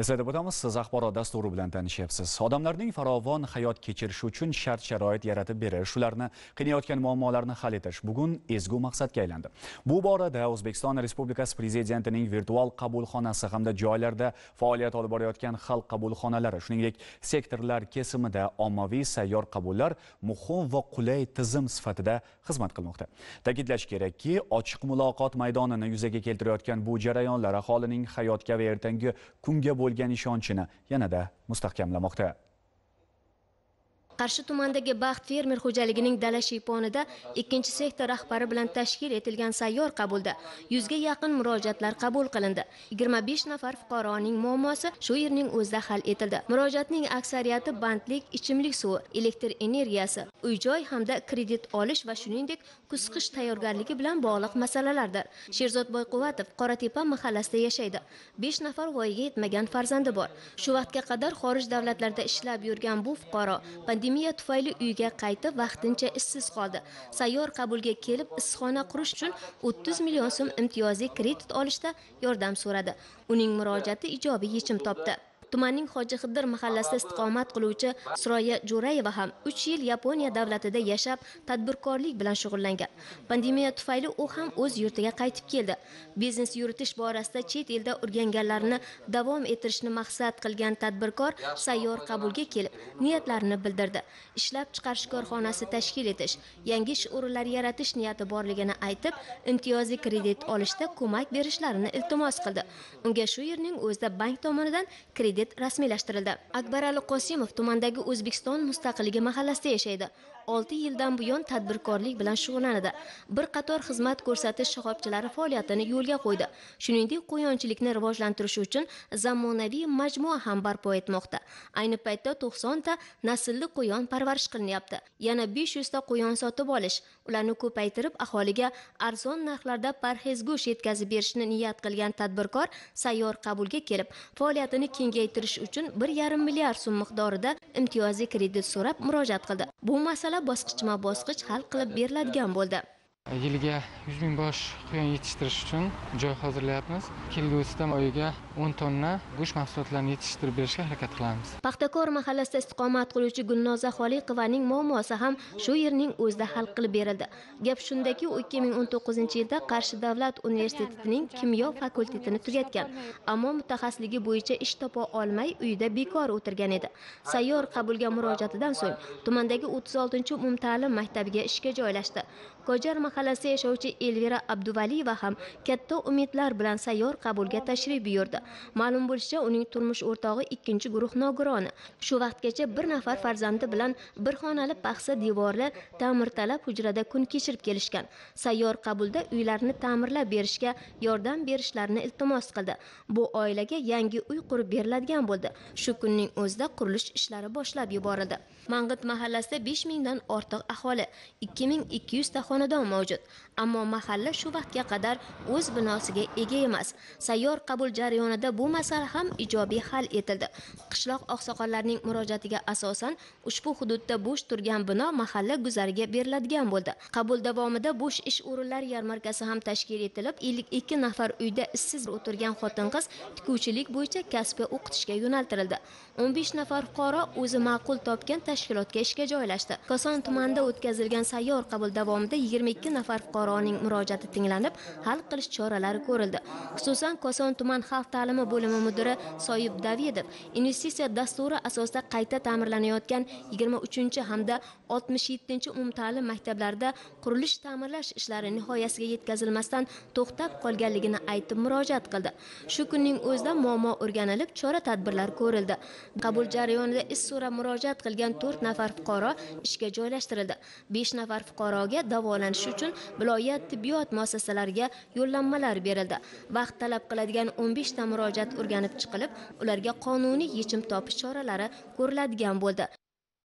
eslatib o'tamiz siz axborot dasturi bilan tanishyapsiz odamlarning farovon hayot kechirishi uchun shart sharoit yaratib berish ularni qiynayotgan muammolarni hal etish bugun ezgu maqsadga aylandi bu borada o'zbekiston respublikasi prezidentining virtual qabulxonasi hamda joylarda faoliyat olib borayotgan xalq qabulxonalari shuningdek sektorlar kesimida ommaviy sayyor qabullar muhim va qulay tizim sifatida xizmat qilmoqda ta'kidlash kerakki ochiq muloqot maydonini yuzaga keltirayotgan bu jarayonlar aholining hayotga va ertangi kunga bo'lgan ishonchini yanada mustahkamlamoqda qarshi tumanidagi baxt fermer xo'jaligining dala shiyponida ikkinchi sektor rahbari bilan tashkil etilgan sayyor qabulda yuzga yaqin murojaatlar qabul qilindi yigirma besh nafar fuqaroning muammosi shu yerning o'zida hal etildi murojaatning aksariyati bandlik ichimlik suvi elektr energiyasi uy joy hamda kredit olish va shuningdek kuzqish tayyorgarligi bilan bog'liq masalalardir sherzod Qora qoratepa mahallasida yashaydi besh nafar voyaga yetmagan farzandi bor shu vaqtga qadar xorij davlatlarda ishlab yurgan bu fuqaro pandemiya pandemiya tufayli uyga qaytib vaqtincha ishsiz qoldi sayyor qabulga kelib issiqxona qurish uchun 30 million so'm imtiyozli kredit olishda yordam so'radi uning murojaati ijobiy yechim topdi tumanning hoji xiddir mahallasida istiqomat qiluvchi suroya jo'rayeva ham uch yil yaponiya davlatida yashab tadbirkorlik bilan shug'ullangan pandemiya tufayli u ham o'z yurtiga qaytib keldi biznes yuritish borasida chet elda o'rganganlarini davom ettirishni maqsad qilgan tadbirkor sayyor qabulga kelib niyatlarini bildirdi ishlab chiqarish korxonasi tashkil etish yangi ish o'rinlari yaratish niyati borligini aytib imtiyozli kredit olishda ko'mak berishlarini iltimos qildi unga shu yerning o'zida bank tomonidan kredit yigit rasmiylashtirildi akbar ali qosimov tumandagi o'zbekiston mustaqilligi mahallasida yashaydi 6 yildan buyon tadbirkorlik bilan shug'ullanadi. Bir qator xizmat ko'rsatish shoxobchalari faoliyatini yo'lga qo'ydi. Shuningdek, qo'yonchilikni rivojlantirish uchun zamonaviy majmua ham barpo etmoqda. Ayni paytda 90 ta naslli qo'yon parvarish qilinyapti. Yana 500 ta qo'yon sotib olish, ularni ko'paytirib aholiga arzon narxlarda parhezgo'sh yetkazib berishni niyat qilgan tadbirkor sayyor qabulga kelib, faoliyatini kengaytirish uchun 1,5 milliard so'm miqdorida imtiyozli kredit so'rab murojaat qildi. Bu masala masala bosqichma bosqich hal qilib beriladigan bo'ldi yiliga yuz ming bosh quyon yetishtirish uchun joy hozirlayapmiz kelgusida oyiga o'n tonna go'sht mahsulotlarini yetishtirib berishga harakat qilamiz paxtakor mahallasida istiqomat qiluvchi gulnoza xoliqovaning muammosi ham shu yerning o'zida hal qilib berildi gap shundaki u ikki ming o'n to'qqizinchi yilda qarshi davlat universitetining kimyo fakultetini tugatgan ammo mutaxassisligi bo'yicha ish topa olmay uyida bekor o'tirgan edi sayyor qabulga murojaatidan so'ng tumandagi o'ttiz oltinchi umumta'lim maktabiga ishga joylashdi kojar mahallasi yashovchi elvira abduvaliyeva ham katta umidlar bilan sayyor qabulga tashrif buyurdi ma'lum bo'lishicha uning turmush o'rtog'i ikkinchi guruh nogironi shu vaqtgacha bir nafar farzandi bilan bir xonali paxsa devorli ta'mirtalab hujrada kun kechirib kelishgan sayyor qabulda uylarni ta'mirlab berishga yordam berishlarini iltimos qildi bu oilaga yangi uy qurib beriladigan bo'ldi shu kunning o'zida qurilish ishlari boshlab yuborildi mang'it mahallasida besh mingdan ortiq aholi ikki ming ikki yuzta xonadon mavjud mavjud ammo mahalla shu vaqtga qadar o'z binosiga ega emas sayyor qabul jarayonida bu masala ham ijobiy hal etildi qishloq oqsoqollarining murojaatiga asosan ushbu hududda bo'sh turgan bino mahalla guzariga beriladigan bo'ldi qabul davomida bo'sh ish o'rinlari yarmarkasi ham tashkil etilib ellik ikki nafar uyda ishsiz o'tirgan xotin qiz tikuvchilik bo'yicha kasbga o'qitishga yo'naltirildi o'n besh nafar fuqaro o'zi ma'qul topgan tashkilotga ishga joylashdi koson tumanida o'tkazilgan sayyor qabul davomida yigirma ikki nafar fuqaroning murojaati tinglanib, hal qilish choralari ko'rildi. Xususan, Koson tuman xalq ta'limi bo'limi mudiri Soyib Davidov investitsiya dasturi asosida qayta ta'mirlanayotgan 23 hamda 67 umumta'lim maktablarida qurilish ta'mirlash ishlari nihoyasiga yetkazilmasdan to'xtab qolganligini aytib murojaat qildi. Shu kunning o'zida muammo o'rganilib, chora-tadbirlar ko'rildi. Qabul jarayonida is so'rab murojaat qilgan 4 nafar fuqaro ishga joylashtirildi. 5 nafar fuqaroga davolanish uchun uchun viloyat tibbiyot muassasalariga yo'llanmalar berildi vaqt talab qiladigan 15 ta murojaat o'rganib chiqilib ularga qonuniy yechim topish choralari ko'riladigan bo'ldi